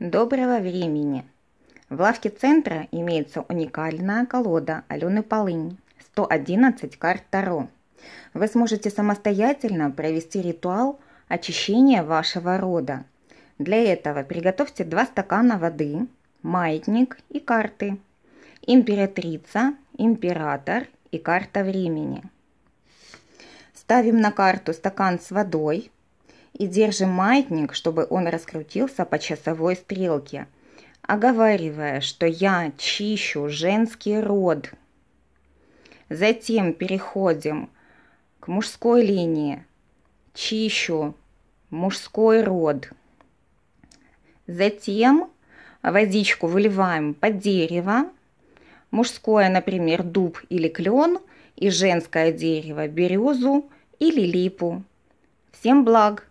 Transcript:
Доброго времени! В лавке центра имеется уникальная колода Алены Полынь 111 карт Таро. Вы сможете самостоятельно провести ритуал очищения вашего рода. Для этого приготовьте два стакана воды, маятник и карты. Императрица, император и карта времени. Ставим на карту стакан с водой – и держим маятник, чтобы он раскрутился по часовой стрелке, оговаривая, что я чищу женский род. Затем переходим к мужской линии, чищу мужской род. Затем водичку выливаем под дерево, мужское, например, дуб или клен, и женское дерево – березу или липу. Всем благ!